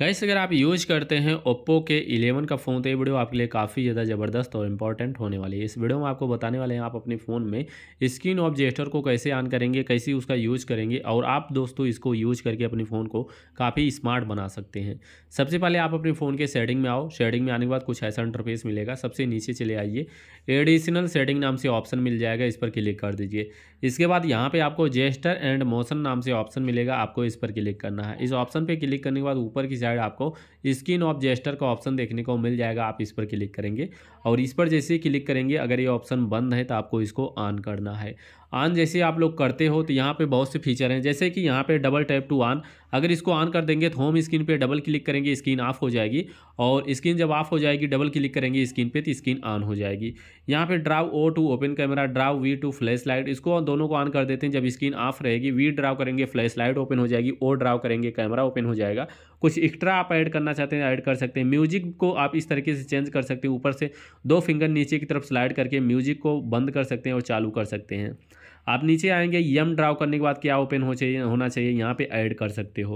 guys अगर आप use करते हैं ओप्पो के 11 का फ़ोन तो ये वीडियो आपके लिए काफ़ी ज़्यादा ज़बरदस्त और इम्पॉर्टेंट होने वाली है इस वीडियो में आपको बताने वाले हैं आप अपने फ़ोन में स्क्रीन ऑफ जेस्टर को कैसे ऑन करेंगे कैसे उसका यूज करेंगे और आप दोस्तों इसको यूज करके अपने फ़ोन को काफ़ी स्मार्ट बना सकते हैं सबसे पहले आप अपने फ़ोन के सेटिंग में आओ शेडिंग में आने के बाद कुछ ऐसा इंटरफेस मिलेगा सबसे नीचे चले आइए एडिशनल सेटिंग नाम से ऑप्शन मिल जाएगा इस पर क्लिक कर दीजिए इसके बाद यहाँ पर आपको जेस्टर एंड मोशन नाम से ऑप्शन मिलेगा आपको इस पर क्लिक करना है इस ऑप्शन पर क्लिक करने के बाद ऊपर की साइड आपको स्किन ऑफ जेस्टर का ऑप्शन देखने को मिल जाएगा आप इस पर क्लिक करेंगे और इस पर जैसे ही क्लिक करेंगे अगर ये ऑप्शन बंद है तो आपको इसको ऑन करना है ऑन जैसे आप लोग करते हो तो यहाँ पे बहुत से फीचर हैं जैसे कि यहाँ पे डबल टैप टू ऑन अगर इसको ऑन कर देंगे तो होम स्क्रीन पे डबल क्लिक करेंगे स्क्रीन ऑफ हो जाएगी और स्क्रीन जब ऑफ हो जाएगी डबल क्लिक करेंगे स्क्रीन पे तो स्क्रीन ऑन हो जाएगी यहाँ पे draw O to open camera draw V to flashlight इसको दोनों को ऑन कर देते हैं जब स्क्रीन ऑफ रहेगी वी ड्राव करेंगे फ्लैश लाइट ओपन हो जाएगी ओ ड्राव करेंगे कैमरा ओपन हो जाएगा कुछ इस एक्स्ट्रा आप ऐड करना चाहते हैं ऐड कर सकते हैं म्यूजिक को आप इस तरीके से चेंज कर सकते हैं ऊपर से दो फिंगर नीचे की तरफ स्लाइड करके म्यूजिक को बंद कर सकते हैं और चालू कर सकते हैं आप नीचे आएंगे यम ड्राव करने के बाद क्या ओपन हो चाहिए होना चाहिए यहाँ पे ऐड कर सकते हो